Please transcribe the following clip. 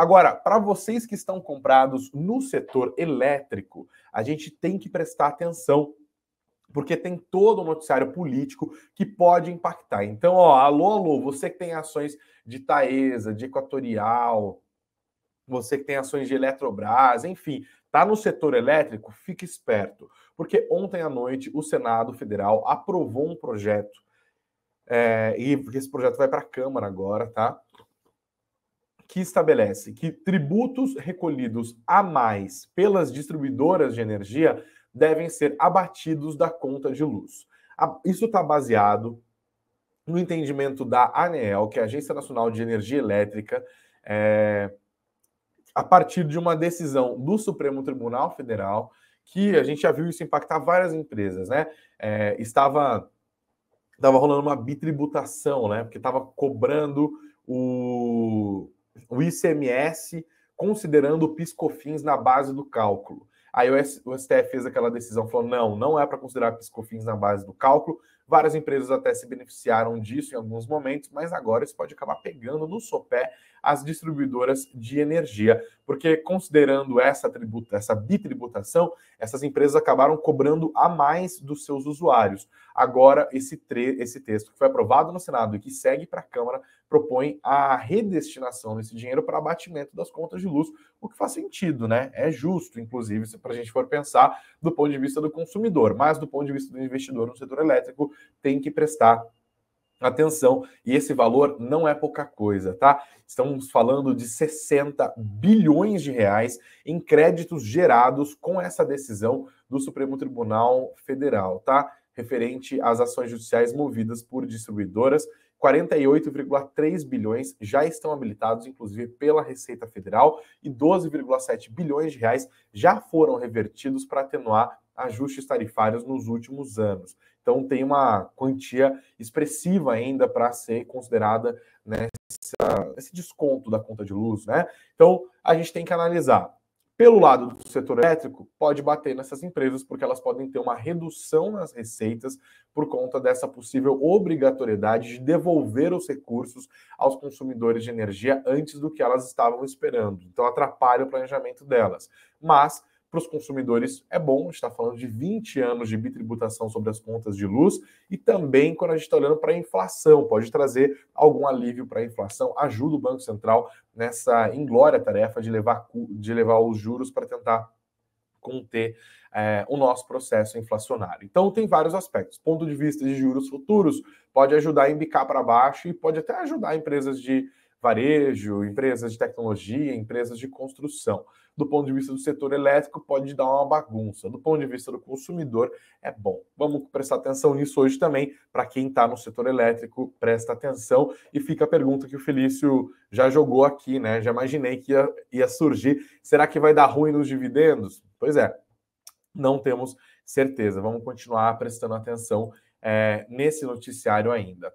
Agora, para vocês que estão comprados no setor elétrico, a gente tem que prestar atenção porque tem todo o um noticiário político que pode impactar. Então, ó, alô, alô, você que tem ações de Taesa, de Equatorial, você que tem ações de Eletrobras, enfim, tá no setor elétrico, fique esperto, porque ontem à noite o Senado Federal aprovou um projeto é, e esse projeto vai para a Câmara agora, tá? que estabelece que tributos recolhidos a mais pelas distribuidoras de energia devem ser abatidos da conta de luz. Isso está baseado no entendimento da ANEEL, que é a Agência Nacional de Energia Elétrica, é, a partir de uma decisão do Supremo Tribunal Federal, que a gente já viu isso impactar várias empresas, né? É, estava, estava rolando uma bitributação, né? Porque estava cobrando o, o ICMS, considerando o PiscoFins na base do cálculo. Aí o STF fez aquela decisão, falou: não, não é para considerar piscofins na base do cálculo. Várias empresas até se beneficiaram disso em alguns momentos, mas agora isso pode acabar pegando no sopé as distribuidoras de energia, porque considerando essa, tributa, essa bitributação, essas empresas acabaram cobrando a mais dos seus usuários. Agora, esse, tre esse texto que foi aprovado no Senado e que segue para a Câmara propõe a redestinação desse dinheiro para abatimento das contas de luz, o que faz sentido, né? É justo, inclusive, se a gente for pensar do ponto de vista do consumidor, mas do ponto de vista do investidor no setor elétrico, tem que prestar Atenção, e esse valor não é pouca coisa, tá? Estamos falando de 60 bilhões de reais em créditos gerados com essa decisão do Supremo Tribunal Federal, tá? Referente às ações judiciais movidas por distribuidoras 48,3 bilhões já estão habilitados, inclusive pela Receita Federal, e 12,7 bilhões de reais já foram revertidos para atenuar ajustes tarifários nos últimos anos. Então tem uma quantia expressiva ainda para ser considerada nessa, né, nesse desconto da conta de luz, né? Então a gente tem que analisar pelo lado do setor elétrico, pode bater nessas empresas, porque elas podem ter uma redução nas receitas por conta dessa possível obrigatoriedade de devolver os recursos aos consumidores de energia antes do que elas estavam esperando. Então, atrapalha o planejamento delas. Mas para os consumidores é bom, está falando de 20 anos de bitributação sobre as contas de luz e também quando a gente está olhando para a inflação, pode trazer algum alívio para a inflação, ajuda o Banco Central nessa inglória tarefa de levar, de levar os juros para tentar conter é, o nosso processo inflacionário. Então, tem vários aspectos. Ponto de vista de juros futuros pode ajudar a embicar para baixo e pode até ajudar empresas de varejo, empresas de tecnologia, empresas de construção. Do ponto de vista do setor elétrico, pode dar uma bagunça. Do ponto de vista do consumidor, é bom. Vamos prestar atenção nisso hoje também. Para quem está no setor elétrico, presta atenção. E fica a pergunta que o Felício já jogou aqui, né? Já imaginei que ia, ia surgir. Será que vai dar ruim nos dividendos? Pois é, não temos certeza. Vamos continuar prestando atenção é, nesse noticiário ainda.